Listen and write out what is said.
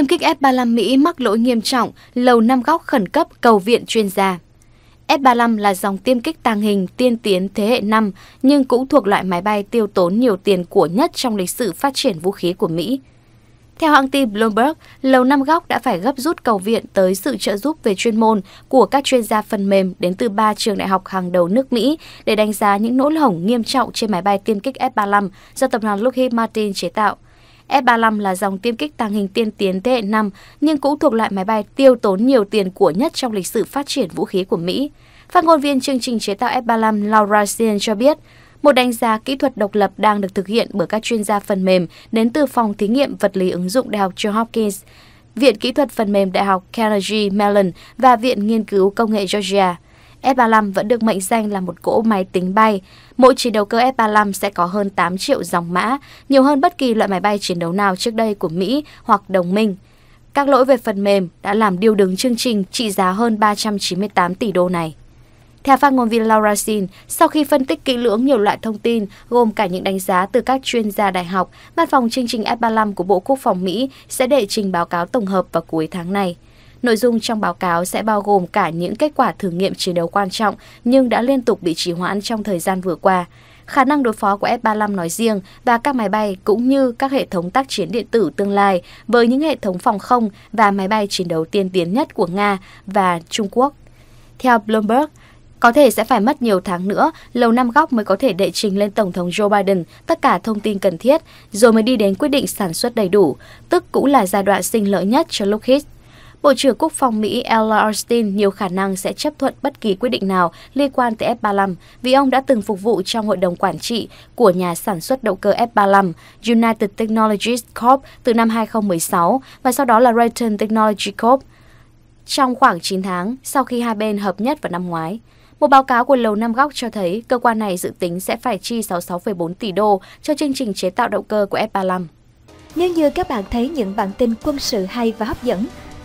Tiêm kích F-35 Mỹ mắc lỗi nghiêm trọng, lầu năm góc khẩn cấp cầu viện chuyên gia. F-35 là dòng tiêm kích tàng hình tiên tiến thế hệ 5, nhưng cũng thuộc loại máy bay tiêu tốn nhiều tiền của nhất trong lịch sử phát triển vũ khí của Mỹ. Theo hãng tin Bloomberg, Lầu Năm Góc đã phải gấp rút cầu viện tới sự trợ giúp về chuyên môn của các chuyên gia phần mềm đến từ ba trường đại học hàng đầu nước Mỹ để đánh giá những nỗ hổng nghiêm trọng trên máy bay tiêm kích F-35 do tập đoàn Lockheed Martin chế tạo – F-35 là dòng tiêm kích tàng hình tiên tiến thế hệ 5 nhưng cũng thuộc loại máy bay tiêu tốn nhiều tiền của nhất trong lịch sử phát triển vũ khí của Mỹ. Phát ngôn viên chương trình chế tạo F-35 Laura Sien cho biết, một đánh giá kỹ thuật độc lập đang được thực hiện bởi các chuyên gia phần mềm đến từ phòng thí nghiệm vật lý ứng dụng Đại học Johns Hopkins, Viện Kỹ thuật Phần mềm Đại học Carnegie Mellon và Viện Nghiên cứu Công nghệ Georgia. F-35 vẫn được mệnh danh là một cỗ máy tính bay. Mỗi chiến đấu cơ F-35 sẽ có hơn 8 triệu dòng mã, nhiều hơn bất kỳ loại máy bay chiến đấu nào trước đây của Mỹ hoặc đồng minh. Các lỗi về phần mềm đã làm điều đứng chương trình trị giá hơn 398 tỷ đô này. Theo phát ngôn viên Laura Sin, sau khi phân tích kỹ lưỡng nhiều loại thông tin, gồm cả những đánh giá từ các chuyên gia đại học, văn phòng chương trình F-35 của Bộ Quốc phòng Mỹ sẽ đệ trình báo cáo tổng hợp vào cuối tháng này. Nội dung trong báo cáo sẽ bao gồm cả những kết quả thử nghiệm chiến đấu quan trọng nhưng đã liên tục bị trì hoãn trong thời gian vừa qua, khả năng đối phó của F-35 nói riêng và các máy bay cũng như các hệ thống tác chiến điện tử tương lai với những hệ thống phòng không và máy bay chiến đấu tiên tiến nhất của Nga và Trung Quốc. Theo Bloomberg, có thể sẽ phải mất nhiều tháng nữa, Lầu Năm Góc mới có thể đệ trình lên Tổng thống Joe Biden tất cả thông tin cần thiết, rồi mới đi đến quyết định sản xuất đầy đủ, tức cũng là giai đoạn sinh lợi nhất cho Lockheed Bộ trưởng Quốc phòng Mỹ Ella Austin nhiều khả năng sẽ chấp thuận bất kỳ quyết định nào liên quan tới F-35 vì ông đã từng phục vụ trong hội đồng quản trị của nhà sản xuất động cơ F-35 United Technologies Corp từ năm 2016 và sau đó là Raytheon Technology Corp trong khoảng 9 tháng sau khi hai bên hợp nhất vào năm ngoái. Một báo cáo của Lầu Năm Góc cho thấy cơ quan này dự tính sẽ phải chi 66,4 tỷ đô cho chương trình chế tạo động cơ của F-35. Nếu như các bạn thấy những bản tin quân sự hay và hấp dẫn,